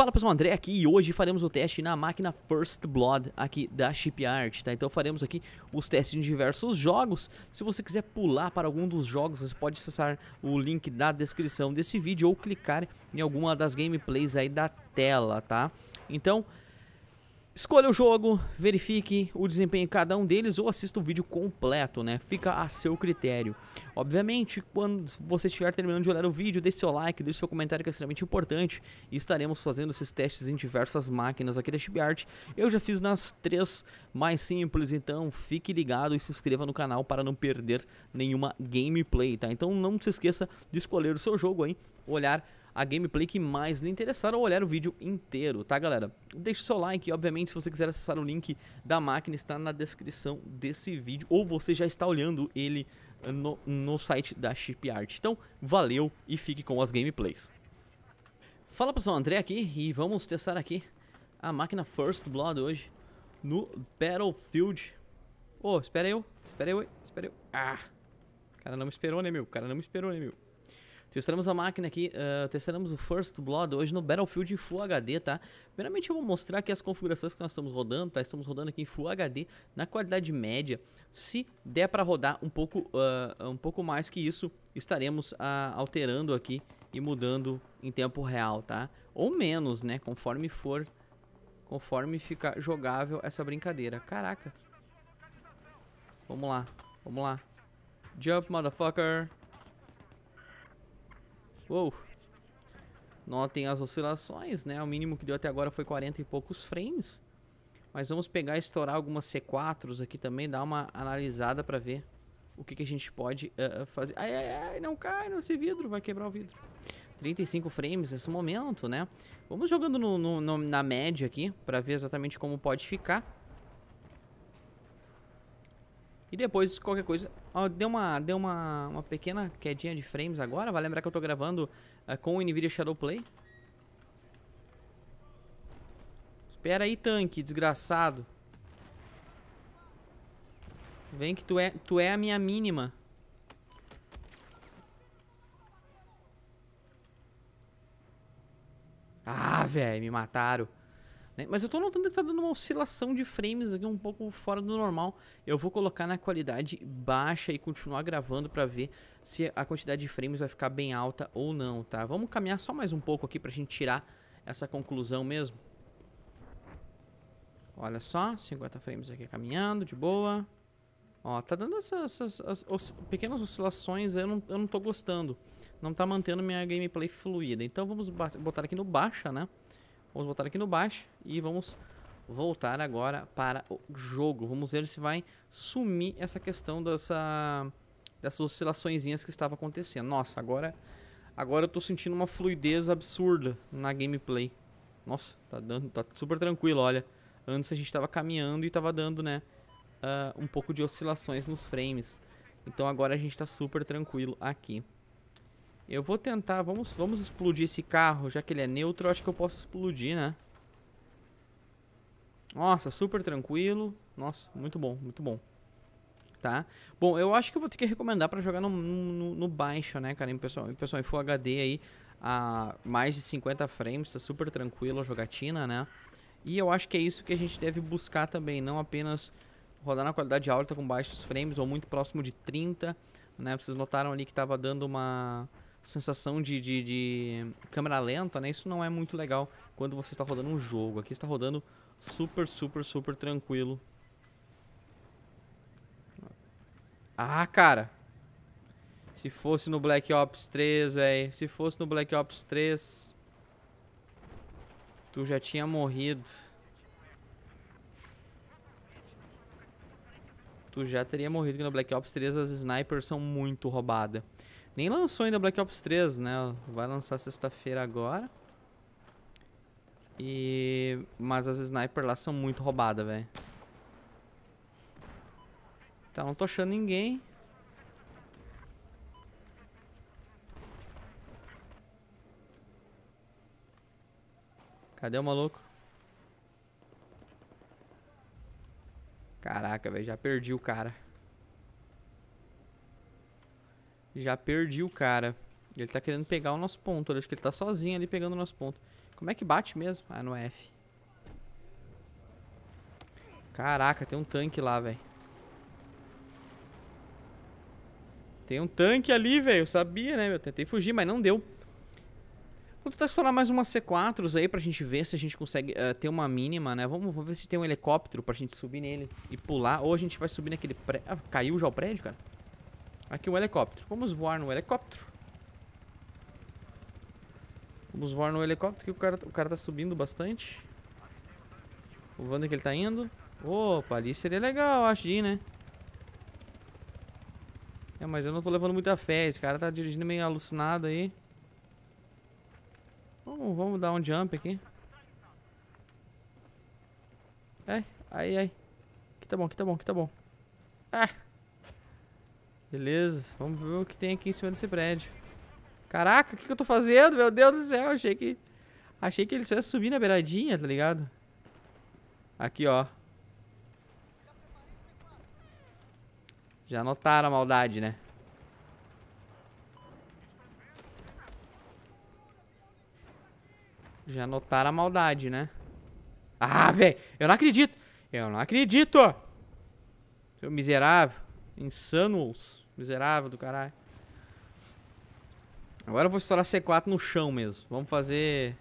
Fala pessoal, André aqui e hoje faremos o teste na máquina First Blood aqui da Shipyard, tá? Então faremos aqui os testes em diversos jogos. Se você quiser pular para algum dos jogos, você pode acessar o link da descrição desse vídeo ou clicar em alguma das gameplays aí da tela, tá? Então, Escolha o jogo, verifique o desempenho em cada um deles ou assista o vídeo completo, né? Fica a seu critério. Obviamente, quando você estiver terminando de olhar o vídeo, deixe seu like, deixe seu comentário que é extremamente importante. E estaremos fazendo esses testes em diversas máquinas aqui da ShipYard. Eu já fiz nas três mais simples, então fique ligado e se inscreva no canal para não perder nenhuma gameplay, tá? Então não se esqueça de escolher o seu jogo aí, olhar a gameplay que mais lhe interessar ou olhar o vídeo inteiro, tá galera? Deixe seu like, obviamente se você quiser acessar o link da máquina está na descrição desse vídeo ou você já está olhando ele eh, no, no site da Shipyard. Então, valeu e fique com as gameplays. Fala pessoal, André aqui e vamos testar aqui a máquina First Blood hoje no Battlefield. Oh, espera eu, espera eu, espera eu. Ah, o cara não me esperou, né, meu? O cara não me esperou, né, meu? Testaremos a máquina aqui, uh, testaremos o First Blood hoje no Battlefield em Full HD, tá? Primeiramente eu vou mostrar aqui as configurações que nós estamos rodando, tá? Estamos rodando aqui em Full HD, na qualidade média. Se der para rodar um pouco, uh, um pouco mais que isso, estaremos uh, alterando aqui e mudando em tempo real, tá? Ou menos, né? Conforme for, conforme ficar jogável essa brincadeira. Caraca! Vamos lá, vamos lá. Jump, motherfucker! Uou. Notem as oscilações, né? O mínimo que deu até agora foi 40 e poucos frames. Mas vamos pegar e estourar algumas C4s aqui também, dar uma analisada pra ver o que, que a gente pode uh, fazer. Ai, ai, ai, não cai nesse vidro, vai quebrar o vidro. 35 frames nesse momento, né? Vamos jogando no, no, no, na média aqui pra ver exatamente como pode ficar. E depois, qualquer coisa... Ó, deu uma, deu uma, uma pequena quedinha de frames agora. Vai lembrar que eu tô gravando uh, com o NVIDIA Shadowplay. Espera aí, tanque, desgraçado. Vem que tu é, tu é a minha mínima. Ah, velho, me mataram. Né? Mas eu estou notando que está dando uma oscilação de frames aqui um pouco fora do normal. Eu vou colocar na qualidade baixa e continuar gravando para ver se a quantidade de frames vai ficar bem alta ou não, tá? Vamos caminhar só mais um pouco aqui para a gente tirar essa conclusão mesmo. Olha só, 50 frames aqui caminhando, de boa. Ó, tá dando essas, essas, os, pequenas oscilações, eu não, eu não tô gostando. Não tá mantendo minha gameplay fluida. Então vamos botar aqui no baixa, né? Vamos botar aqui no baixo e vamos voltar agora para o jogo. Vamos ver se vai sumir essa questão dessa, dessas oscilações que estava acontecendo. Nossa, agora, agora eu estou sentindo uma fluidez absurda na gameplay. Nossa, tá dando, tá super tranquilo, olha. Antes a gente estava caminhando e estava dando, né, uh, um pouco de oscilações nos frames. Então agora a gente está super tranquilo aqui. Eu vou tentar, vamos, vamos explodir esse carro, já que ele é neutro, eu acho que eu posso explodir, né? Nossa, super tranquilo. Nossa, muito bom, muito bom. Tá? Bom, eu acho que eu vou ter que recomendar para jogar no, no, no, baixo, né, cara? Em pessoal, pessoal em Full HD aí, a mais de 50 frames, tá super tranquilo a jogatina, né? E eu acho que é isso que a gente deve buscar também, não apenas rodar na qualidade alta com baixos frames ou muito próximo de 30, né? Vocês notaram ali que tava dando uma sensação de, de, de, câmera lenta, né? Isso não é muito legal quando você está rodando um jogo. Aqui está rodando super, super, super tranquilo. Ah, cara! Se fosse no Black Ops 3, velho. Se fosse no Black Ops 3... Tu já tinha morrido. Tu já teria morrido, porque no Black Ops 3 as snipers são muito roubadas. Nem lançou ainda Black Ops 3, né? Vai lançar sexta-feira agora. E... Mas as snipers lá são muito roubadas, velho. Tá, não tô achando ninguém. Cadê o maluco? Caraca, velho, já perdi o cara. Já perdi o cara. Ele tá querendo pegar o nosso ponto. acho que ele tá sozinho ali pegando o nosso ponto. Como é que bate mesmo? Ah, no F. Caraca, tem um tanque lá, velho. Tem um tanque ali, velho. Eu sabia, né? Eu tentei fugir, mas não deu. Vou tentar explorar mais umas C4s aí pra gente ver se a gente consegue uh, ter uma mínima, né? Vamos, vamos, ver se tem um helicóptero pra gente subir nele e pular. Ou a gente vai subir naquele prédio. Ah, caiu já o prédio, cara? Aqui um helicóptero. Vamos voar no helicóptero. Vamos voar no helicóptero que o cara, o cara tá subindo bastante. O onde que ele tá indo. Opa, ali seria legal, acho, de ir, né? É, mas eu não tô levando muita fé. Esse cara tá dirigindo meio alucinado aí. Vamos, vamos dar um jump aqui. É, aí, aí. Que tá bom, que tá bom, que tá bom. Ah! Beleza, vamos ver o que tem aqui em cima desse prédio. Caraca, o que, que eu tô fazendo? Meu Deus do céu, achei que... Achei que ele só ia subir na beiradinha, tá ligado? Aqui, ó. Já notaram a maldade, né? Já notaram a maldade, né? Ah, velho! Eu não acredito! Eu não acredito! Seu miserável. Insanos. Miserável do caralho. Agora eu vou estourar C4 no chão mesmo. Vamos fazer...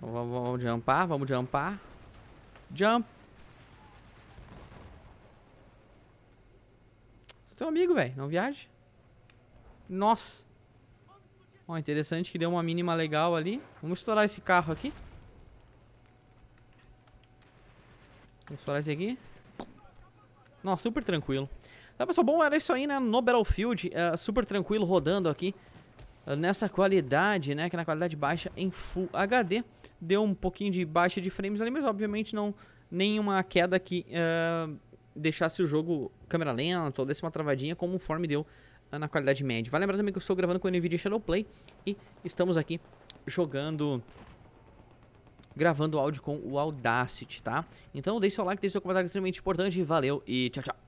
Vamos, vamos jumpar, vamos jumpar. Jump. Sou teu amigo, velho. Não viaje. Nossa. Ó, interessante que deu uma mínima legal ali. Vamos estourar esse carro aqui. Vamos estourar esse aqui. Nossa, super tranquilo. Tá, ah, pessoal, bom, era isso aí, né? No Battlefield, uh, super tranquilo, rodando aqui uh, nessa qualidade, né? Que na qualidade baixa em Full HD. Deu um pouquinho de baixa de frames ali, mas obviamente não nenhuma queda que uh, deixasse o jogo câmera lenta ou desse uma travadinha, como o Form deu na qualidade média. Vai vale lembrar também que eu estou gravando com o NVIDIA Shadowplay e estamos aqui jogando gravando áudio com o Audacity, tá? Então deixe seu like, deixe seu comentário é extremamente importante, valeu e tchau, tchau!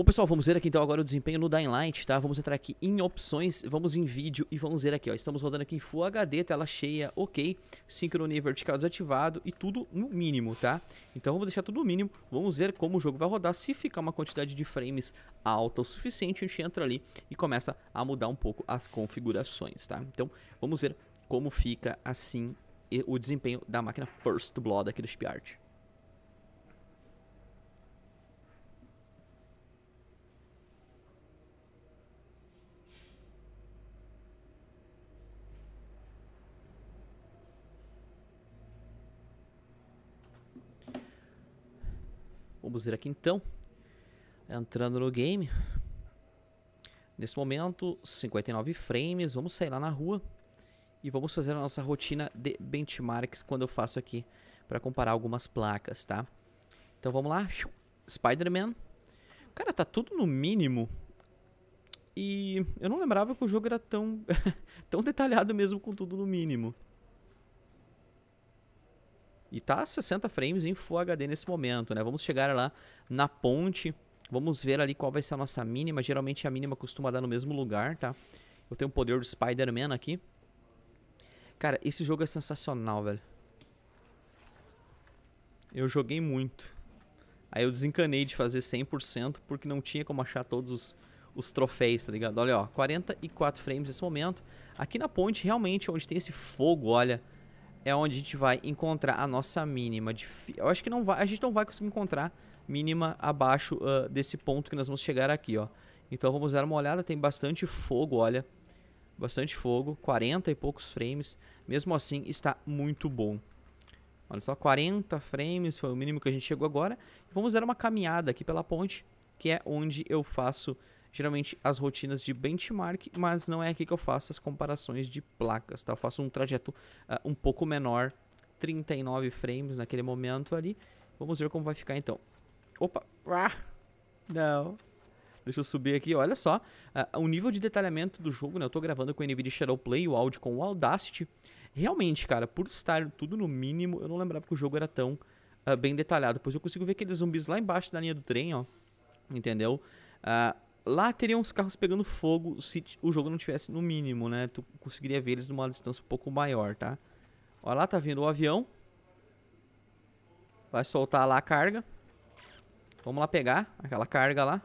Bom, pessoal, vamos ver aqui então agora o desempenho no Dying Light, tá? Vamos entrar aqui em opções, vamos em vídeo e vamos ver aqui, ó. Estamos rodando aqui em Full HD, tela cheia, ok. Sincronia vertical desativado e tudo no mínimo, tá? Então vamos deixar tudo no mínimo, vamos ver como o jogo vai rodar. Se ficar uma quantidade de frames alta o suficiente, a gente entra ali e começa a mudar um pouco as configurações, tá? Então vamos ver como fica assim o desempenho da máquina First Blood aqui do SpyArt. Vamos ver aqui então. Entrando no game. Nesse momento, 59 frames. Vamos sair lá na rua. E vamos fazer a nossa rotina de benchmarks quando eu faço aqui. para comparar algumas placas, tá? Então vamos lá. Spider-Man. Cara, tá tudo no mínimo. E eu não lembrava que o jogo era tão, tão detalhado mesmo com tudo no mínimo. E tá 60 frames em Full HD nesse momento, né? Vamos chegar lá na ponte, vamos ver ali qual vai ser a nossa mínima. Geralmente a mínima costuma dar no mesmo lugar, tá? Eu tenho o poder do Spider-Man aqui. Cara, esse jogo é sensacional, velho. Eu joguei muito. Aí eu desencanei de fazer 100% porque não tinha como achar todos os, os troféus, tá ligado? Olha, ó, 44 frames nesse momento. Aqui na ponte, realmente, onde tem esse fogo, olha é onde a gente vai encontrar a nossa mínima. De eu acho que não vai, a gente não vai conseguir encontrar mínima abaixo uh, desse ponto que nós vamos chegar aqui, ó. Então vamos dar uma olhada, tem bastante fogo, olha. Bastante fogo, 40 e poucos frames. Mesmo assim, está muito bom. Olha só, 40 frames foi o mínimo que a gente chegou agora. Vamos dar uma caminhada aqui pela ponte, que é onde eu faço geralmente as rotinas de benchmark, mas não é aqui que eu faço as comparações de placas, tá? Eu faço um trajeto uh, um pouco menor, 39 frames naquele momento ali. Vamos ver como vai ficar então. Opa! Ah, não! Deixa eu subir aqui, olha só. Uh, o nível de detalhamento do jogo, né? Eu tô gravando com o NVIDIA Shadowplay, o áudio com o Audacity. Realmente, cara, por estar tudo no mínimo, eu não lembrava que o jogo era tão uh, bem detalhado. Pois eu consigo ver aqueles zumbis lá embaixo da linha do trem, ó. Entendeu? Uh, Lá teriam os carros pegando fogo se o jogo não tivesse no mínimo, né? Tu conseguiria ver eles numa distância um pouco maior, tá? Olha lá tá vindo o avião. Vai soltar lá a carga. Vamos lá pegar aquela carga lá.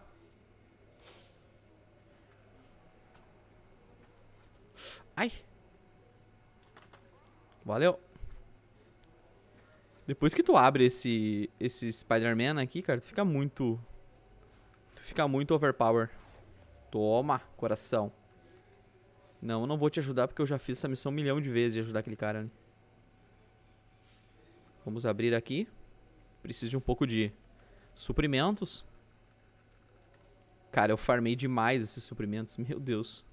Ai. Valeu. Depois que tu abre esse, esse Spider-Man aqui, cara, tu fica muito fica muito overpower. Toma, coração. Não, eu não vou te ajudar porque eu já fiz essa missão um milhão de vezes de ajudar aquele cara. Né? Vamos abrir aqui. Preciso de um pouco de suprimentos. Cara, eu farmei demais esses suprimentos. Meu Deus.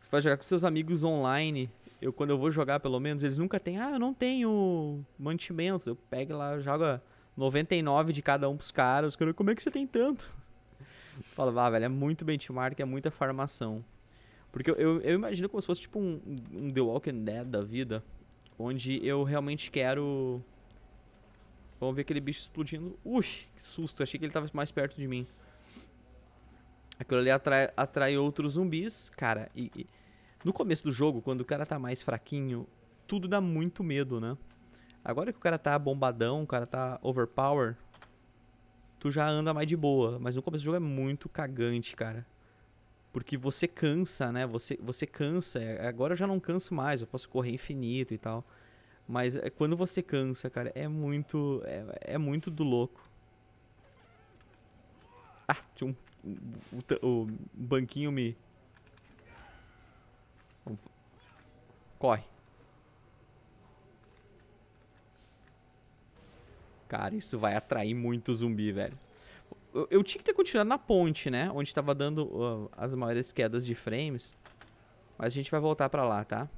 Você vai jogar com seus amigos online. Eu, quando eu vou jogar, pelo menos, eles nunca têm. Ah, eu não tenho mantimentos. Eu pego lá, jogo 99 de cada um pros caras. Os caras, como é que você tem tanto? Fala, ah, velho, é muito benchmark, é muita farmação. Porque eu, eu, eu imagino como se fosse tipo um, um, The Walking Dead da vida, onde eu realmente quero. Vamos ver aquele bicho explodindo. Uxi, que susto, achei que ele tava mais perto de mim. Aquilo ali atrai, atrai outros zumbis, cara. E, e no começo do jogo, quando o cara tá mais fraquinho, tudo dá muito medo, né? Agora que o cara tá bombadão, o cara tá overpower, tu já anda mais de boa. Mas no começo do jogo é muito cagante, cara. Porque você cansa, né? Você, você cansa. É, agora eu já não canso mais, eu posso correr infinito e tal. Mas é, quando você cansa, cara, é muito. É, é muito do louco. Ah, tinha um. O, o, o banquinho me. Corre. Cara, isso vai atrair muito zumbi, velho. Eu, eu tinha que ter continuado na ponte, né? Onde tava dando uh, as maiores quedas de frames. Mas a gente vai voltar pra lá, tá?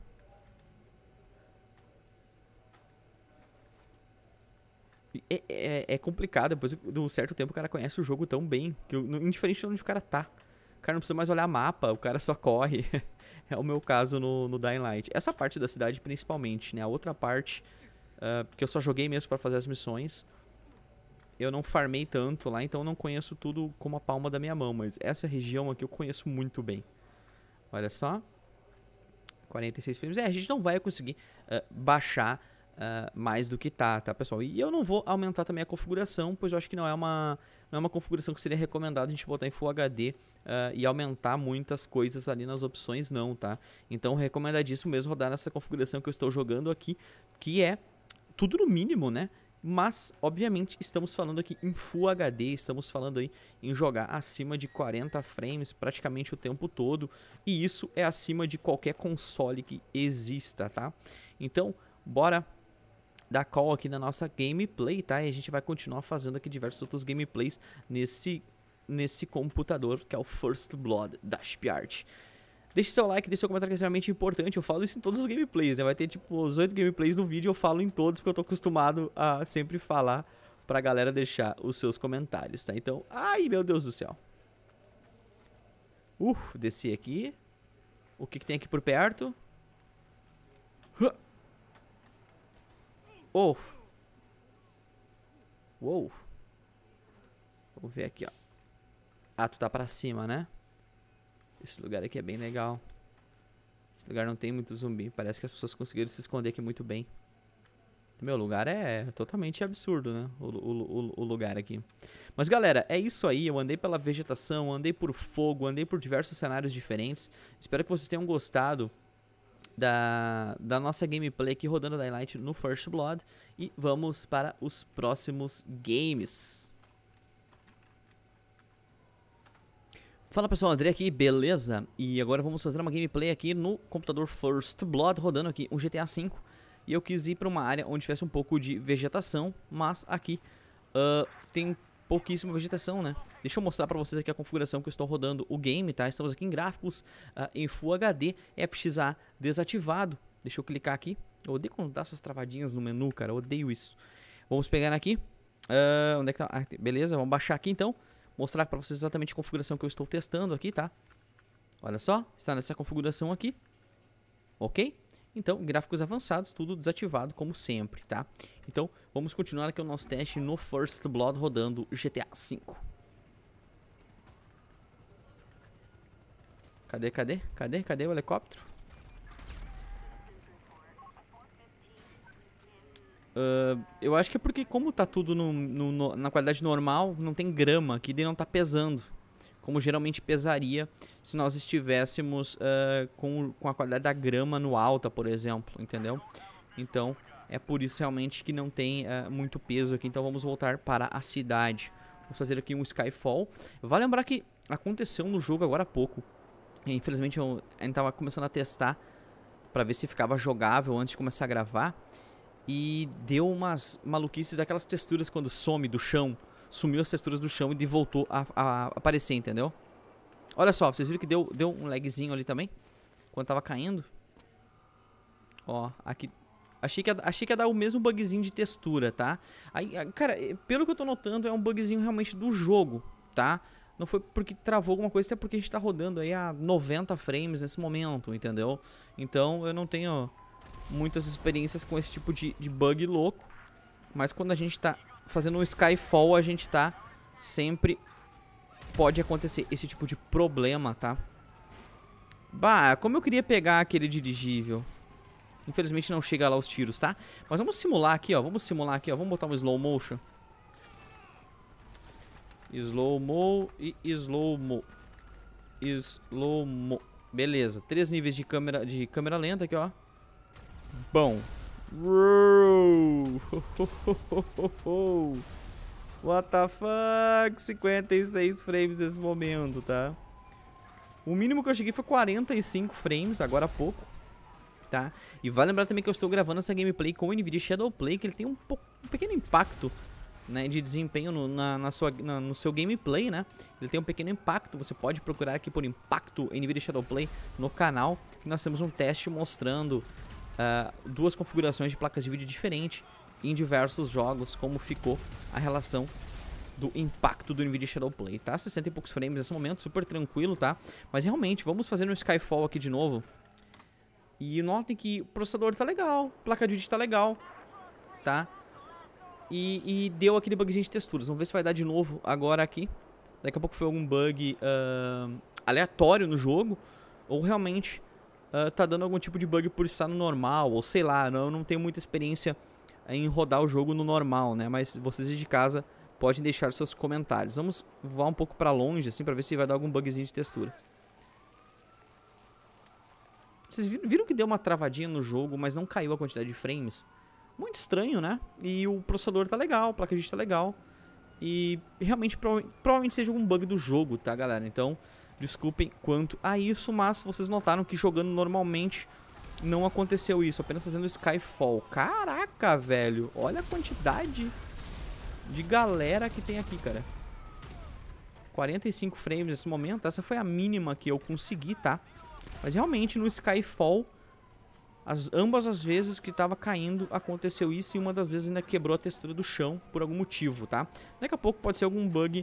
É, é, é, complicado, depois de um certo tempo o cara conhece o jogo tão bem, que eu, indiferente de onde o cara tá. O cara não precisa mais olhar mapa, o cara só corre. é o meu caso no, no Dying Light. Essa parte da cidade principalmente, né? A outra parte ah, porque eu só joguei mesmo para fazer as missões. Eu não farmei tanto lá, então eu não conheço tudo como a palma da minha mão. Mas essa é região aqui eu conheço muito bem. Olha só. 46 frames. É, a gente não vai conseguir uh, baixar uh, mais do que tá, tá, pessoal? E eu não vou aumentar também a configuração, pois eu acho que não é uma, não é uma configuração que seria recomendado a gente botar em Full HD uh, e aumentar muitas coisas ali nas opções, não, tá? Então, recomendadíssimo mesmo rodar nessa configuração que eu estou jogando aqui, que é tudo no mínimo, né? Mas, obviamente, estamos falando aqui em Full HD, estamos falando aí em jogar acima de 40 frames praticamente o tempo todo, e isso é acima de qualquer console que exista, tá? Então, bora dar call aqui na nossa gameplay, tá? E a gente vai continuar fazendo aqui diversos outros gameplays nesse, nesse computador que é o First Blood da Spiart. Deixe seu like, deixe seu comentário que é extremamente importante. Eu falo isso em todos os gameplays, né? Vai ter tipo os oito gameplays no vídeo, eu falo em todos, porque eu tô acostumado a sempre falar pra galera deixar os seus comentários, tá? Então, ai meu Deus do céu. Uh, desci aqui. O que, que tem aqui por perto? Huh. Oh. Uou. Vamos ver aqui, ó. Ah, tu tá pra cima, né? Esse lugar aqui é bem legal. Esse lugar não tem muito zumbi. Parece que as pessoas conseguiram se esconder aqui muito bem. Meu, lugar é totalmente absurdo, né? O, o, o, o, lugar aqui. Mas, galera, é isso aí. Eu andei pela vegetação, andei por fogo, andei por diversos cenários diferentes. Espero que vocês tenham gostado da, da nossa gameplay aqui rodando Daylight no First Blood. E vamos para os próximos games. Fala pessoal, André aqui, beleza? E agora vamos fazer uma gameplay aqui no computador First Blood, rodando aqui um GTA V. E eu quis ir para uma área onde tivesse um pouco de vegetação, mas aqui uh, tem pouquíssima vegetação, né? Deixa eu mostrar para vocês aqui a configuração que eu estou rodando o game, tá? Estamos aqui em gráficos, uh, em Full HD, FXA desativado. Deixa eu clicar aqui. Eu odeio quando dá essas travadinhas no menu, cara, eu odeio isso. Vamos pegar aqui. Uh, onde é que tá? Ah, beleza, vamos baixar aqui então mostrar para vocês exatamente a configuração que eu estou testando aqui, tá? Olha só, está nessa configuração aqui, ok? Então, gráficos avançados, tudo desativado como sempre, tá? Então, vamos continuar aqui o nosso teste no First Blood rodando GTA V. Cadê, cadê, cadê, cadê o helicóptero? Ah, eu acho que é porque como tá tudo no, no, no, na qualidade normal, não tem grama aqui, daí não tá pesando. Como geralmente pesaria se nós estivéssemos uh, com, com a qualidade da grama no alta, por exemplo, entendeu? Então, é por isso realmente que não tem uh, muito peso aqui. Então vamos voltar para a cidade. Vamos fazer aqui um Skyfall. Vale lembrar que aconteceu no jogo agora há pouco. Infelizmente eu ainda estava começando a testar para ver se ficava jogável antes de começar a gravar e deu umas maluquices aquelas texturas quando some do chão. Sumiu as texturas do chão e voltou a, a aparecer, entendeu? Olha só, vocês viram que deu, deu um lagzinho ali também? Quando tava caindo. Ó, aqui... Achei que, ia, achei que ia dar o mesmo bugzinho de textura, tá? Aí, cara, eh, pelo que eu tô notando, é um bugzinho realmente do jogo, tá? Não foi porque travou alguma coisa, é porque a gente tá rodando aí a 90 frames nesse momento, entendeu? Então, eu não tenho muitas experiências com esse tipo de, de bug louco. Mas quando a gente está fazendo um Skyfall, a gente está sempre... Pode acontecer esse tipo de problema, tá? Bah, como eu queria pegar aquele dirigível. Infelizmente não chega lá os tiros, tá? Mas vamos simular aqui, ó. Vamos simular aqui, ó. Vamos botar um slow motion. Slow mo e slow mo. Slow mo. Beleza. Três níveis de câmera, de câmera lenta aqui, ó bom. What the fuck? 56 frames nesse momento, tá? O mínimo que eu cheguei foi 45 frames, agora há pouco, tá? E vale lembrar também que eu estou gravando essa gameplay com o NVIDIA Shadowplay, que ele tem um, um pequeno impacto né, de desempenho no, na, na sua, na, no seu gameplay, né? Ele tem um pequeno impacto, você pode procurar aqui por impacto NVIDIA Shadowplay no canal, que nós temos um teste mostrando uh, duas configurações de placas de vídeo diferentes em diversos jogos, como ficou a relação do impacto do NVIDIA Shadow Play, tá? 60 e poucos frames nesse momento, super tranquilo, tá? Mas realmente, vamos fazer um Skyfall aqui de novo. E notem que o processador tá legal, placa de vídeo tá legal, tá? E, e, deu aquele bugzinho de texturas. Vamos ver se vai dar de novo agora aqui. Daqui a pouco foi algum bug uh, aleatório no jogo. Ou realmente ah, tá dando algum tipo de bug por estar no normal, ou sei lá, não, eu não tenho muita experiência em rodar o jogo no normal, né? Mas vocês de casa podem deixar seus comentários. Vamos voar um pouco para longe, assim, para ver se vai dar algum bugzinho de textura. Vocês viram que deu uma travadinha no jogo, mas não caiu a quantidade de frames? Muito estranho, né? E o processador tá legal, a placa de vídeo tá legal. E realmente, prova provavelmente seja algum bug do jogo, tá, galera? Então, Desculpem quanto a isso, mas vocês notaram que jogando normalmente não aconteceu isso. Apenas fazendo tá Skyfall. Caraca, velho. Olha a quantidade de galera que tem aqui, cara. 45 frames nesse momento. Essa foi a mínima que eu consegui, tá? Mas realmente no Skyfall, as, ambas as vezes que tava caindo aconteceu isso e uma das vezes ainda quebrou a textura do chão por algum motivo, tá? Daqui a pouco pode ser algum bug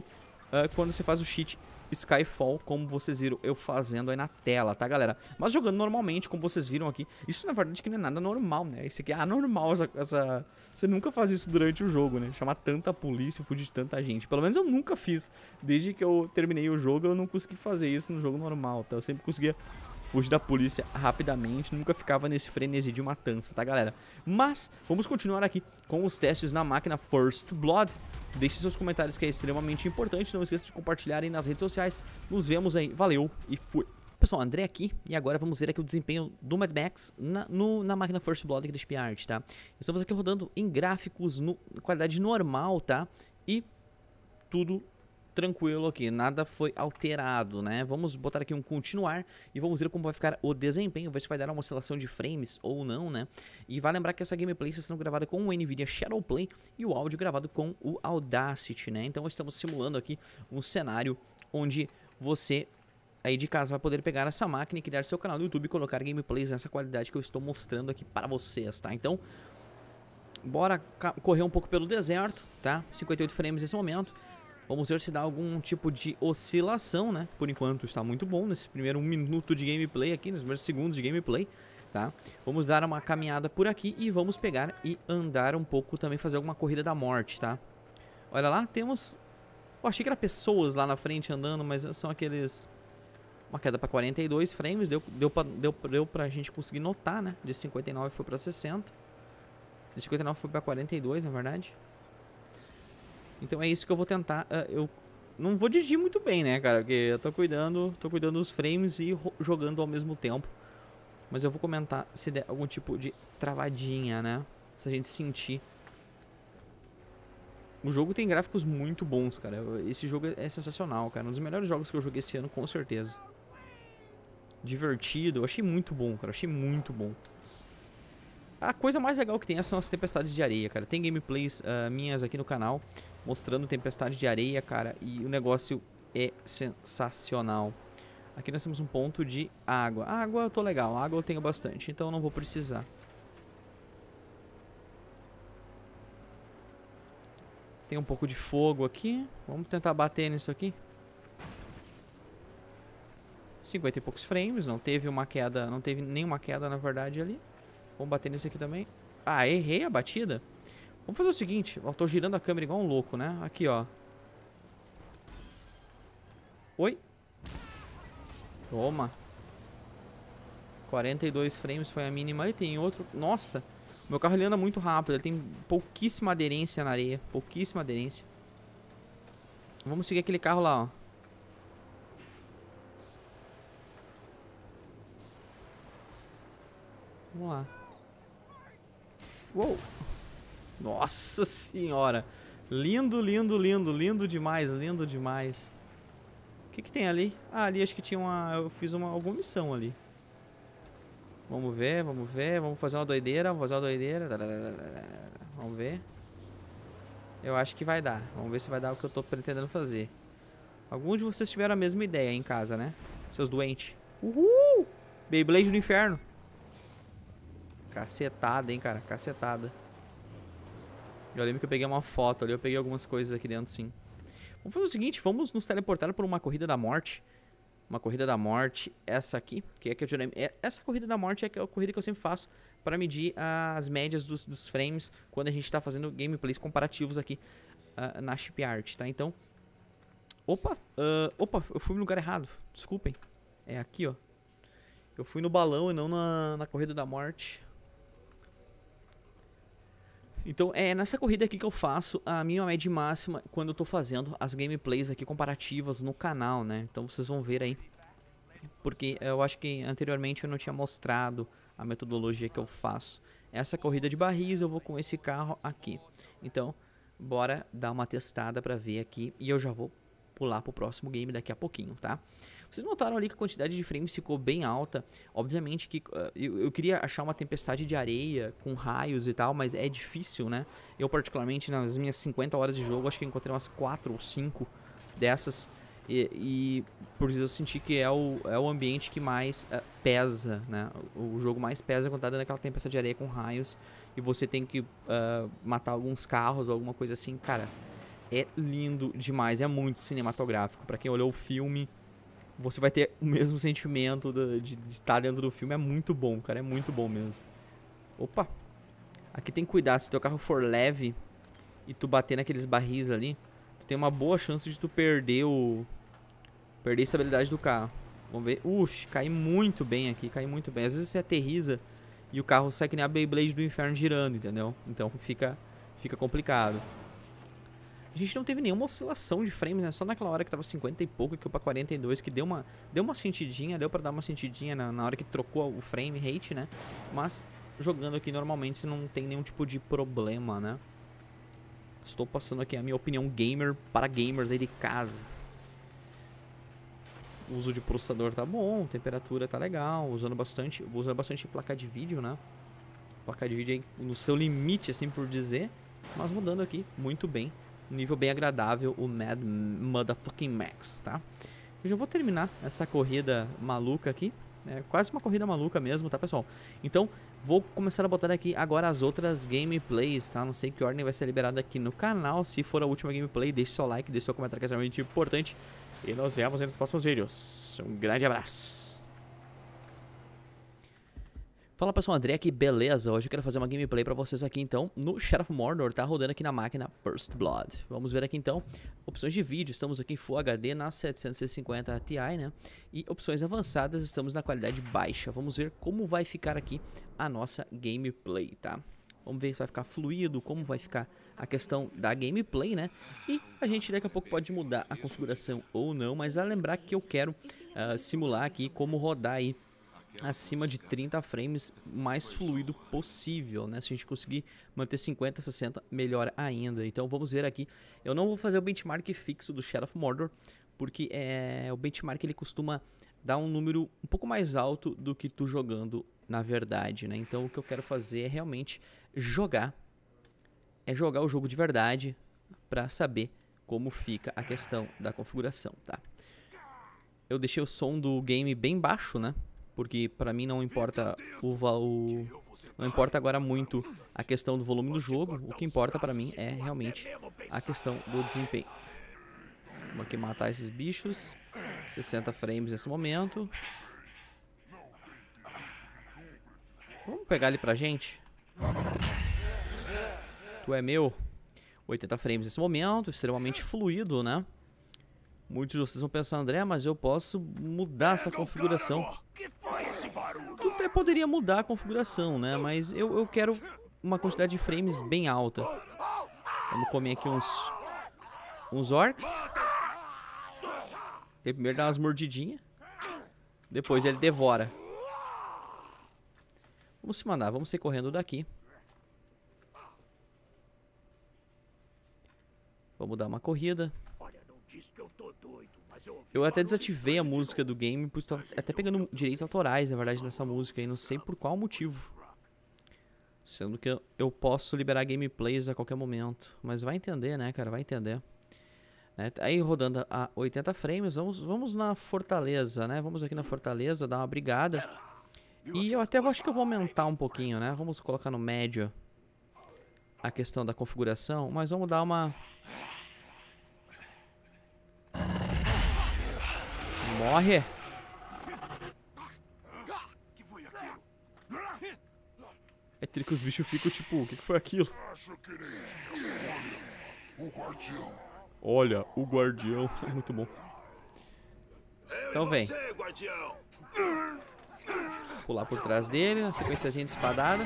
uh, quando você faz o cheat Skyfall, como vocês viram eu fazendo aí na tela, tá, galera? Mas jogando normalmente, como vocês viram aqui, isso na verdade que não é nada normal, né? Isso aqui é anormal, essa, essa... Você nunca faz isso durante o jogo, né? Chamar tanta polícia, fugir de tanta gente. Pelo menos eu nunca fiz. Desde que eu terminei o jogo, eu não consegui fazer isso no jogo normal, tá? Eu sempre conseguia fugir da polícia rapidamente, nunca ficava nesse frenesi de matança, tá galera? Mas, vamos continuar aqui com os testes na máquina First Blood, Deixe seus comentários que é extremamente importante. Não esqueça de compartilharem nas redes sociais. Nos vemos aí. Valeu e fui. Pessoal, André aqui, e agora vamos ver aqui o desempenho do Mad Max na, no, na máquina First Blood Crisp Art, tá? Estamos aqui rodando em gráficos, no, qualidade normal, tá? E tudo tranquilo aqui, nada foi alterado, né? Vamos botar aqui um continuar e vamos ver como vai ficar o desempenho, ver se vai dar uma oscilação de frames ou não, né? E vai lembrar que essa gameplay está sendo gravada com o NVIDIA Shadowplay e o áudio gravado com o Audacity, né? Então estamos simulando aqui um cenário onde você aí de casa vai poder pegar essa máquina e criar seu canal no YouTube e colocar gameplays nessa qualidade que eu estou mostrando aqui para vocês, tá? Então, bora correr um pouco pelo deserto, tá? 58 frames nesse momento. Vamos ver se dá algum tipo de oscilação, né? Por enquanto está muito bom nesse primeiro minuto de gameplay aqui, nos primeiros segundos de gameplay, tá? Vamos dar uma caminhada por aqui e vamos pegar e andar um pouco também, fazer alguma corrida da morte, tá? Olha lá, temos... Eu achei que era pessoas lá na frente andando, mas são aqueles... Uma queda para 42 frames, deu, deu, pra, deu, deu pra gente conseguir notar, né? De 59 foi para 60. De 59 foi para 42, na verdade. Então é isso que eu vou tentar. Uh, eu não vou dirigir muito bem, né, cara? Porque eu tô cuidando, tô cuidando dos frames e jogando ao mesmo tempo. Mas eu vou comentar se der algum tipo de travadinha, né? Se a gente sentir. O jogo tem gráficos muito bons, cara. Esse jogo é sensacional, cara. Um dos melhores jogos que eu joguei esse ano, com certeza. Divertido. Eu achei muito bom, cara. Eu achei muito bom. A coisa mais legal que tem são as tempestades de areia, cara. Tem gameplays uh, minhas aqui no canal mostrando tempestades de areia, cara. E o negócio é sensacional. Aqui nós temos um ponto de água. água eu tô legal, água eu tenho bastante, então eu não vou precisar. Tem um pouco de fogo aqui. Vamos tentar bater nisso aqui. 50 e poucos frames, não teve uma queda, não teve nenhuma queda na verdade ali. Vamos bater nesse aqui também. Ah, errei a batida? Vamos fazer o seguinte. Ó, tô girando a câmera igual um louco, né? Aqui, ó. Oi. Toma. 42 frames foi a mínima. E tem outro... Nossa! Meu carro ele anda muito rápido. Ele tem pouquíssima aderência na areia. Pouquíssima aderência. Vamos seguir aquele carro lá, ó. Vamos lá. Uou! Nossa senhora! Lindo, lindo, lindo, lindo demais, lindo demais. O que, que tem ali? Ah, ali acho que tinha uma... Eu fiz uma, alguma missão ali. Vamos ver, vamos ver. Vamos fazer uma doideira, vamos fazer uma doideira. Vamos ver. Eu acho que vai dar. Vamos ver se vai dar o que eu tô pretendendo fazer. Alguns de vocês tiveram a mesma ideia em casa, né? Seus doentes. Uhul! Beyblade no inferno. Cacetada, hein, cara. Cacetada. Eu lembro que eu peguei uma foto ali. Eu peguei algumas coisas aqui dentro, sim. Vamos fazer o seguinte. Vamos nos teleportar por uma corrida da morte. Uma corrida da morte. Essa aqui. Que é que eu é, Essa corrida da morte é, é a corrida que eu sempre faço para medir as médias dos, dos, frames quando a gente está fazendo gameplays comparativos aqui uh, na Shipyard, tá? Então... Opa! Uh, opa, eu fui no lugar errado. Desculpem. É aqui, ó. Eu fui no balão e não na, na corrida da morte. Então é nessa corrida aqui que eu faço a minha média máxima quando eu tô fazendo as gameplays aqui comparativas no canal, né? Então vocês vão ver aí. Porque eu acho que anteriormente eu não tinha mostrado a metodologia que eu faço. Essa corrida de barris eu vou com esse carro aqui. Então, bora dar uma testada pra ver aqui e eu já vou pular pro próximo game daqui a pouquinho, tá? Tá? Vocês notaram ali que a quantidade de frames ficou bem alta. Obviamente que uh, eu, eu, queria achar uma tempestade de areia com raios e tal, mas é difícil, né? Eu, particularmente, nas minhas 50 horas de jogo, acho que encontrei umas 4 ou 5 dessas. E, e por isso eu senti que é o, é o ambiente que mais uh, pesa, né? O, o, jogo mais pesa quando tá dando aquela tempestade de areia com raios e você tem que uh, matar alguns carros ou alguma coisa assim, cara. É lindo demais, é muito cinematográfico. para quem olhou o filme, você vai ter o mesmo sentimento de estar tá dentro do filme. É muito bom, cara. É muito bom mesmo. Opa! Aqui tem que cuidar. Se teu carro for leve e tu bater naqueles barris ali, tu tem uma boa chance de tu perder o... Perder a estabilidade do carro. Vamos ver. Ux, cai muito bem aqui. Cai muito bem. Às vezes você aterriza e o carro sai que nem a Beyblade do inferno girando, entendeu? Então fica, fica complicado a gente não teve nenhuma oscilação de frames, né? Só naquela hora que tava 50 e pouco, que eu pra 42, que deu uma, deu uma sentidinha, deu para dar uma sentidinha na, na, hora que trocou o frame rate, né? Mas jogando aqui normalmente não tem nenhum tipo de problema, né? Estou passando aqui a minha opinião gamer para gamers aí de casa. O uso de processador tá bom, temperatura tá legal, usando bastante, usando bastante placa de vídeo, né? Placa de vídeo aí no seu limite, assim por dizer. Mas mudando aqui, muito bem nível bem agradável, o Mad Motherfucking Max, tá? Eu já vou terminar essa corrida maluca aqui. É quase uma corrida maluca mesmo, tá, pessoal? Então, vou começar a botar aqui agora as outras gameplays, tá? Não sei que ordem vai ser liberada aqui no canal. Se for a última gameplay, deixe seu like, deixe seu comentário que é extremamente importante. E nos vemos aí nos próximos vídeos. Um grande abraço. Fala pessoal, André aqui, beleza? Hoje eu quero fazer uma gameplay pra vocês aqui então no Shadow of Mordor, tá rodando aqui na máquina First Blood. Vamos ver aqui então, opções de vídeo, estamos aqui em Full HD na 750 Ti, né? E opções avançadas, estamos na qualidade baixa. Vamos ver como vai ficar aqui a nossa gameplay, tá? Vamos ver se vai ficar fluido, como vai ficar a questão da gameplay, né? E a gente daqui a pouco pode mudar a configuração ou não, mas a lembrar que eu quero uh, simular aqui como rodar aí acima de 30 frames mais fluido possível, né? Se a gente conseguir manter 50, 60, melhor ainda. Então vamos ver aqui. Eu não vou fazer o benchmark fixo do Shadow of Mordor, porque é, o benchmark ele costuma dar um número um pouco mais alto do que tu jogando na verdade, né? Então o que eu quero fazer é realmente jogar, é jogar o jogo de verdade para saber como fica a questão da configuração, tá? Eu deixei o som do game bem baixo, né? porque para mim não importa o, o não importa agora muito a questão do volume do jogo, o que importa para mim é realmente a questão do desempenho. Vamos aqui matar esses bichos. 60 frames nesse momento. Vamos pegar ele pra gente. Tu é meu. 80 frames nesse momento, extremamente fluido, né? Muitos de vocês vão pensar, André, mas eu posso mudar essa configuração até poderia mudar a configuração, né? Mas eu, eu quero uma quantidade de frames bem alta. Vamos comer aqui uns... Uns orcs. Ele primeiro dá umas mordidinhas. Depois ele devora. Vamos se mandar, vamos sair correndo daqui. Vamos dar uma corrida. Olha, não que eu eu até desativei a música do game, porque estava até pegando direitos autorais, na verdade, nessa música, e não sei por qual motivo. Sendo que eu posso liberar gameplays a qualquer momento. Mas vai entender, né, cara? Vai entender. Né, tá aí rodando a 80 frames, vamos, vamos na fortaleza, né? Vamos aqui na fortaleza, dar uma brigada. E eu até acho que eu vou aumentar um pouquinho, né? Vamos colocar no médio a questão da configuração, mas vamos dar uma Morre. É triste que os bichos ficam tipo, o que, que foi aquilo? Olha, o guardião. é Muito bom. Então vem. Pular por trás dele, uma sequenciazinha de espadada.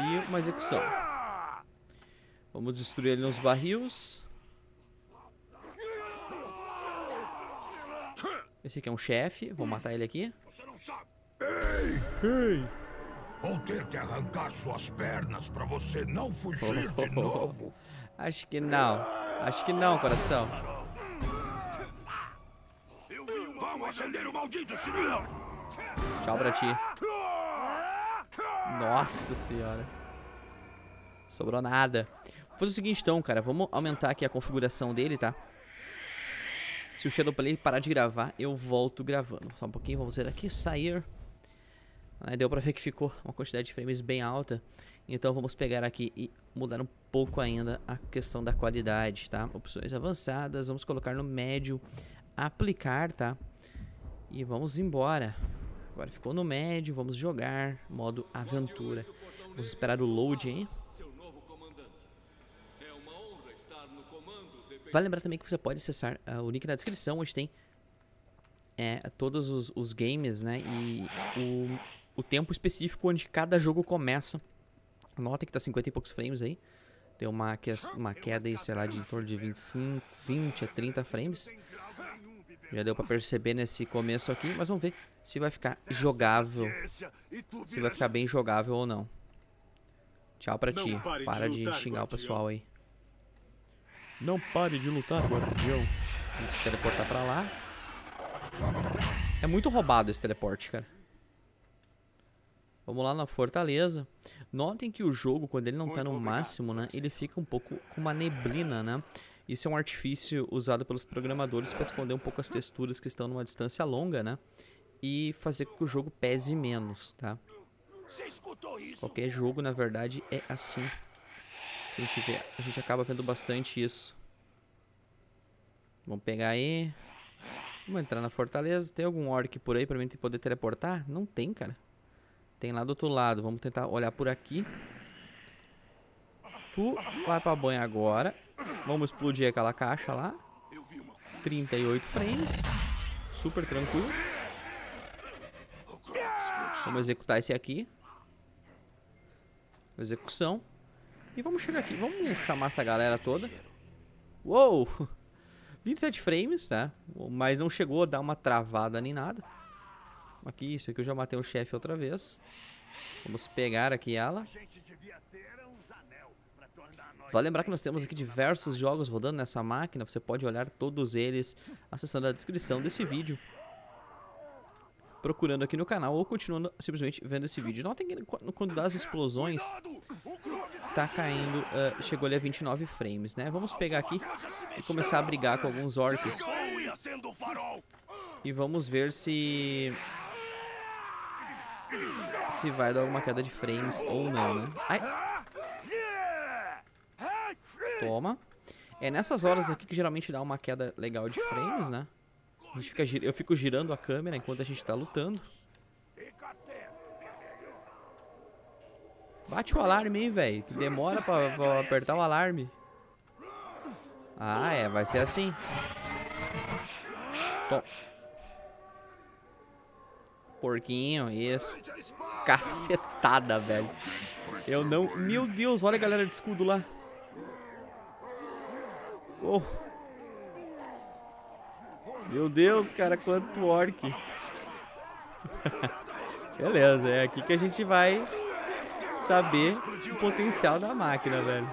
E uma execução. Vamos destruir ele nos barris. Esse aqui é um chefe. Vou matar ele aqui. Você não sabe. Ei! Ei! Vou ter que arrancar suas pernas para você não fugir oh, de novo. Acho que não. Acho que não, coração. Vamos acender o maldito sininho! Tchau pra ti. Nossa senhora. Sobrou nada. Vou fazer o seguinte então, cara. Vamos aumentar aqui a configuração dele, tá? Se o Shadowplay parar de gravar, eu volto gravando. Só um pouquinho, vamos ver aqui, sair. deu pra ver que ficou uma quantidade de frames bem alta. Então vamos pegar aqui e mudar um pouco ainda a questão da qualidade, tá? Opções avançadas, vamos colocar no médio, aplicar, tá? E vamos embora. Agora ficou no médio, vamos jogar, modo aventura. Vamos esperar o load, hein? Vale lembrar também que você pode acessar uh, o link na descrição, onde tem é, todos os, os, games, né? E o, o, tempo específico onde cada jogo começa. Nota que tá 50 e poucos frames aí. Tem uma, uma queda aí, sei lá, de em torno de 25, 20 a 30 frames. Já deu pra perceber nesse começo aqui, mas vamos ver se vai ficar jogável. Se vai ficar bem jogável ou não. Tchau pra ti. Para de xingar o pessoal aí. Não pare de lutar, guardião. Vamos se teleportar tá pra lá. É muito roubado esse teleporte, cara. Vamos lá na fortaleza. Notem que o jogo, quando ele não está no máximo, né? Ele fica um pouco com uma neblina, né? Isso é um artifício usado pelos programadores para esconder um pouco as texturas que estão numa distância longa, né? E fazer com que o jogo pese menos, tá? Qualquer jogo, na verdade, é assim. A gente, vê, a gente acaba vendo bastante isso. Vamos pegar aí. Vamos entrar na fortaleza. Tem algum orc por aí pra mim poder teleportar? Não tem, cara. Tem lá do outro lado. Vamos tentar olhar por aqui. Tu vai pra banho agora. Vamos explodir aquela caixa lá. 38 frames. Super tranquilo. Vamos executar esse aqui. Execução. E vamos chegar aqui, vamos chamar essa galera toda. Uou! 27 frames, tá? Mas não chegou a dar uma travada nem nada. Aqui, isso aqui eu já matei o um chefe outra vez. Vamos pegar aqui ela. Vale lembrar que nós temos aqui diversos jogos rodando nessa máquina. Você pode olhar todos eles acessando a descrição desse vídeo procurando aqui no canal ou continuando simplesmente vendo esse vídeo. Notem que quando dá as explosões, tá caindo, uh, chegou ali a 29 frames, né? Vamos pegar aqui e começar a brigar com alguns orcs. E vamos ver se... Se vai dar alguma queda de frames ou não, né? Ai. Toma. É nessas horas aqui que geralmente dá uma queda legal de frames, né? A gente fica, eu fico girando a câmera enquanto a gente tá lutando. Bate o alarme, hein, velho. Que demora pra, pra apertar o alarme. Ah, é. Vai ser assim. Tom. Porquinho, isso. Cacetada, velho. Eu não... Meu Deus, olha a galera de escudo lá. Oh. Meu Deus, cara, quanto orc. Beleza, é aqui que a gente vai saber o potencial da máquina, velho.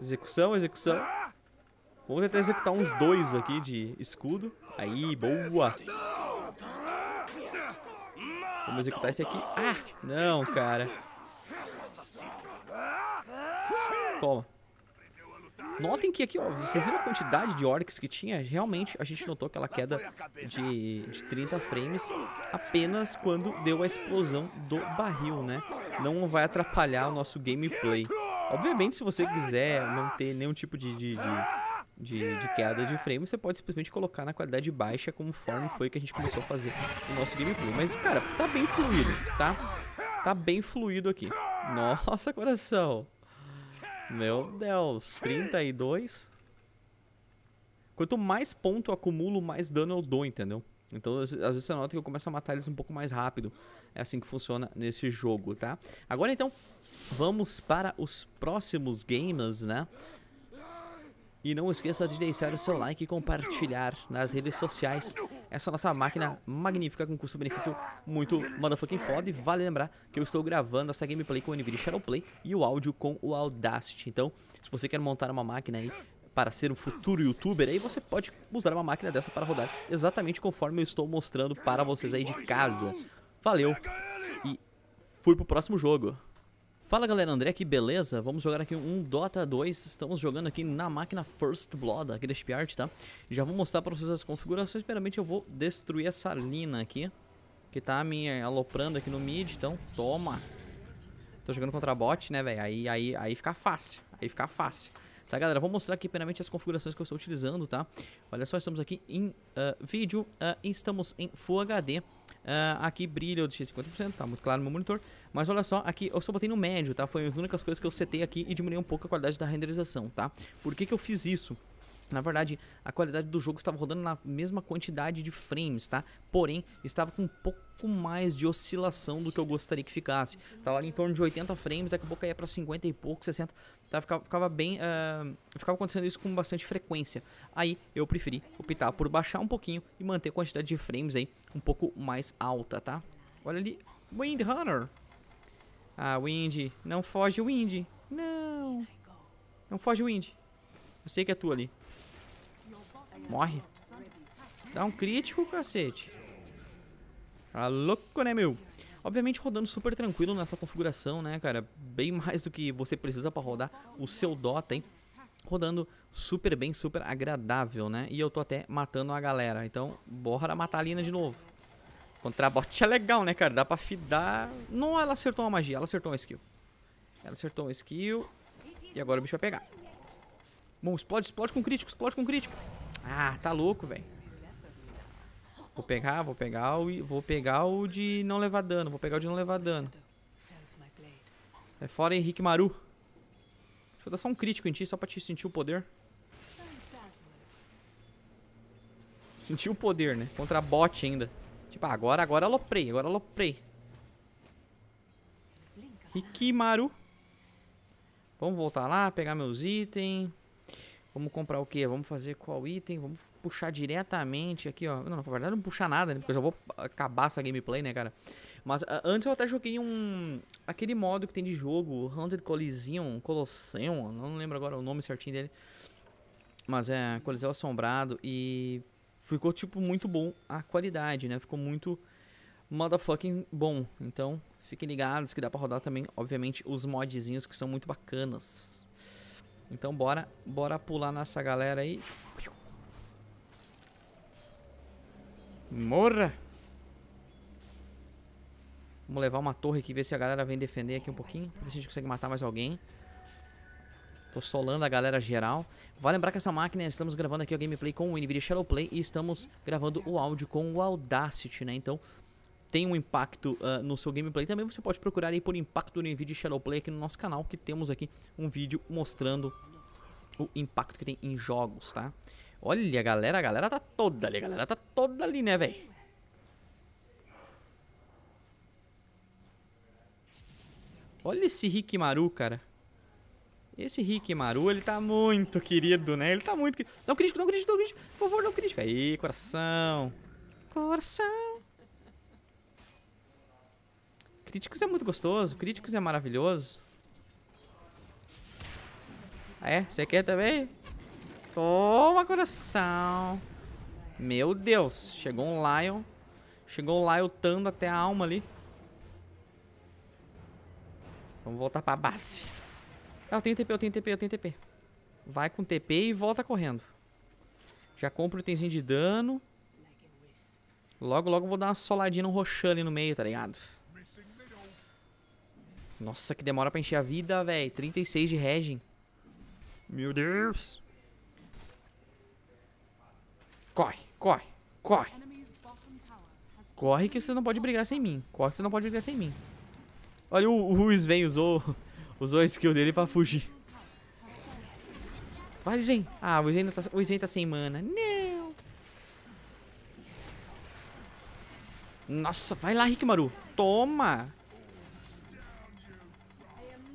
Execução, execução. Vamos tentar executar uns dois aqui de escudo. Aí, boa. Vamos executar esse aqui. Ah, não, cara. Toma. Notem que aqui, ó, vocês viram a quantidade de orcs que tinha? Realmente, a gente notou aquela queda de, de 30 frames apenas quando deu a explosão do barril, né? Não vai atrapalhar o nosso gameplay. Obviamente, se você quiser não ter nenhum tipo de, de, de, de queda de frame, você pode simplesmente colocar na qualidade baixa, conforme foi que a gente começou a fazer o nosso gameplay. Mas, cara, tá bem fluido, tá? Tá bem fluido aqui. Nossa, coração! Meu Deus, 32. Quanto mais ponto eu acumulo, mais dano eu dou, entendeu? Então, às vezes você nota que eu começo a matar eles um pouco mais rápido. É assim que funciona nesse jogo, tá? Agora, então, vamos para os próximos games, né? E não esqueça de deixar o seu like e compartilhar nas redes sociais essa nossa máquina magnífica com custo-benefício muito motherfucking foda. E vale lembrar que eu estou gravando essa gameplay com o NVIDIA Shadowplay e o áudio com o Audacity. Então, se você quer montar uma máquina aí para ser um futuro youtuber, aí você pode usar uma máquina dessa para rodar exatamente conforme eu estou mostrando para vocês aí de casa. Valeu e fui pro próximo jogo. Fala galera, André aqui, beleza? Vamos jogar aqui um Dota 2, estamos jogando aqui na máquina First Blood, aqui da Art, tá? Já vou mostrar pra vocês as configurações, primeiramente eu vou destruir essa Lina aqui, que tá me eh, aloprando aqui no mid, então toma! Tô jogando contra bot, né, velho? Aí, aí, aí fica fácil, aí fica fácil. Tá, galera? Vou mostrar aqui primeiramente as configurações que eu estou utilizando, tá? Olha só, estamos aqui em uh, vídeo, uh, estamos em Full HD, uh, aqui brilha de 50%, tá muito claro no meu monitor... Mas olha só, aqui eu só botei no médio, tá? Foi as únicas coisas que eu setei aqui e diminui um pouco a qualidade da renderização, tá? Por que que eu fiz isso? Na verdade, a qualidade do jogo estava rodando na mesma quantidade de frames, tá? Porém, estava com um pouco mais de oscilação do que eu gostaria que ficasse. Estava ali em torno de 80 frames, daqui a pouco ia para 50 e pouco, 60. Tá? Ficava, ficava bem... Uh, ficava acontecendo isso com bastante frequência. Aí, eu preferi optar por baixar um pouquinho e manter a quantidade de frames aí um pouco mais alta, tá? Olha ali, Windrunner! Hunter! Ah, Wind, Não foge, o Wind, Não. Não foge, o Wind. Eu sei que é tu ali. Morre. Dá um crítico, cacete. Tá louco, né, meu? Obviamente rodando super tranquilo nessa configuração, né, cara? Bem mais do que você precisa pra rodar o seu Dota, hein? Rodando super bem, super agradável, né? E eu tô até matando a galera. Então, bora matar a Lina de novo contra a bot é legal, né, cara? Dá pra fidar... Não, ela acertou uma magia. Ela acertou uma skill. Ela acertou uma skill. E agora o bicho vai pegar. Bom, explode, explode com crítico, explode com crítico. Ah, tá louco, velho. Vou pegar, vou pegar o... Vou pegar o de não levar dano. Vou pegar o de não levar dano. é fora, Henrique Maru. Deixa eu dar só um crítico em ti, só pra te sentir o poder. Sentir o poder, né? Contra a bot ainda. Tipo, ah, agora, agora aloprei, agora aloprei. Rikimaru. Vamos voltar lá, pegar meus itens. Vamos comprar o que? Vamos fazer qual item? Vamos puxar diretamente aqui, ó. Não, na verdade não puxar nada, né? Porque eu já vou acabar essa gameplay, né, cara? Mas uh, antes eu até joguei um... Aquele modo que tem de jogo, Haunted Coliseum, Colosseum. Não lembro agora o nome certinho dele. Mas é, Coliseu Assombrado e ficou, tipo, muito bom a qualidade, né? Ficou muito motherfucking bom. Então, fiquem ligados que dá pra rodar também, obviamente, os modzinhos que são muito bacanas. Então, bora, bora pular nessa galera aí. Morra! Vamos levar uma torre aqui, ver se a galera vem defender aqui um pouquinho. Ver se a gente consegue matar mais alguém. Tô solando a galera geral. Vale lembrar que essa máquina, estamos gravando aqui o gameplay com o NVIDIA Shadowplay e estamos gravando o áudio com o Audacity, né? Então, tem um impacto uh, no seu gameplay. Também você pode procurar aí por impacto do NVIDIA Shadowplay aqui no nosso canal, que temos aqui um vídeo mostrando o impacto que tem em jogos, tá? Olha, galera, a galera tá toda ali, a galera tá toda ali, né, velho? Olha esse Rikimaru, cara. Esse Rick Maru, ele tá muito querido, né? Ele tá muito querido. Não crítico, não crítico, não crítico. Por favor, não crítico. Aí, coração. Coração. Críticos é muito gostoso. Críticos é maravilhoso. Ah, é? Você quer também? Toma, coração. Meu Deus. Chegou um Lion. Chegou um Lion tando até a alma ali. Vamos voltar pra base. Ah, eu tenho TP, eu tenho TP, eu tenho TP. Vai com TP e volta correndo. Já compra o itemzinho de dano. Logo, logo vou dar uma soladinha no Roshan ali no meio, tá ligado? Nossa, que demora pra encher a vida, velho. 36 de regen. Meu Deus. Corre, corre, corre. Corre que você não pode brigar sem mim. Corre que você não pode brigar sem mim. Olha, o, o vem usou Usou a skill dele pra fugir. Vai, Sven. Ah, o Sven tá, o tá sem mana. Não. Nossa, vai lá, Rikimaru. Toma.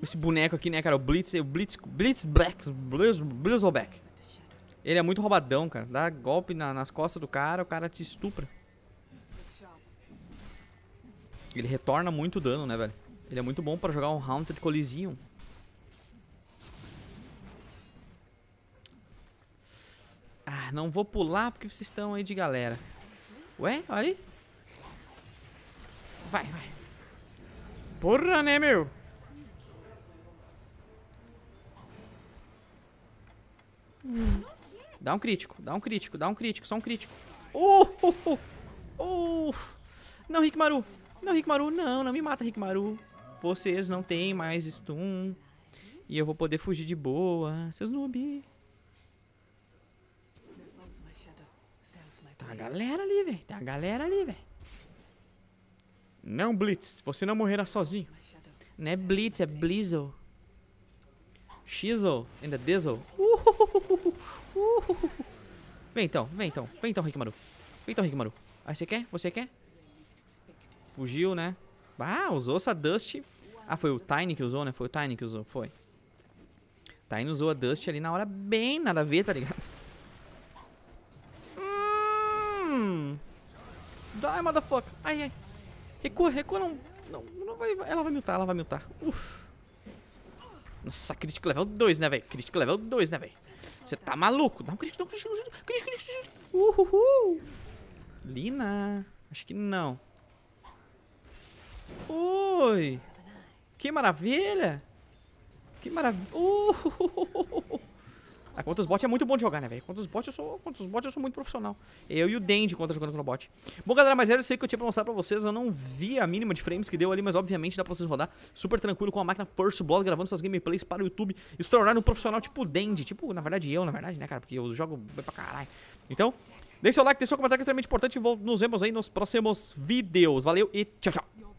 Esse boneco aqui, né, cara? O Blitz, o Blitz, Blitz Black, Blitz, Blitzleback. Ele é muito roubadão, cara. Dá golpe na, nas costas do cara, o cara te estupra. Ele retorna muito dano, né, velho? Ele é muito bom pra jogar um Haunted Coliseum. Ah, não vou pular porque vocês estão aí de galera. Ué, olha aí. Vai, vai. Porra, né, meu? Dá um crítico, dá um crítico, dá um crítico, só um crítico. Uh, uh, uh. uh. Não, Rikimaru. Não, Rikimaru, não, não me mata, Rikimaru vocês não têm mais stun. E eu vou poder fugir de boa. Seus noob. Tá a galera ali, velho. Tá a galera ali, velho. Não, Blitz. Você não morrerá sozinho. Não é Blitz, é Blizzle. Shizzle ainda the Dizzle. Uh, uh, uh, vem então, vem então. Vem então, rick maru Vem então, rick maru Aí você quer? Você quer? Fugiu, né? Ah, usou essa Dust. Ah, foi o Tiny que usou, né? Foi o Tiny que usou, foi. Tiny usou a Dust ali na hora bem nada a ver, tá ligado? Hum. Dai, motherfucker. Ai, ai. Recua, recua, não. Não, não vai. Ela vai mutar, ela vai mutar. Uf. Nossa, crítico level 2, né, velho? Crítico level 2, né, velho? Você tá maluco? Dá um crítico, dá um crítico, crítico, crítico, crítico. Uhul. Lina. Acho que não. Ui! Que maravilha! Que maravilha! Uh! Ah, contra os bots é muito bom de jogar, né, velho? Contra os bots eu sou, contra os bots eu sou muito profissional. Eu e o Dendi contra jogando com o bot. Bom, galera, mas era isso aí que eu tinha pra mostrar pra vocês. Eu não vi a mínima de frames que deu ali, mas obviamente dá pra vocês rodar super tranquilo com a máquina First Blood, gravando suas gameplays para o YouTube. estourar no um profissional tipo o Dendi. Tipo, na verdade, eu, na verdade, né, cara? Porque eu jogo bem pra caralho. Então, deixe seu like, deixe seu comentário que é extremamente importante. E nos vemos aí nos próximos vídeos. Valeu e tchau, tchau.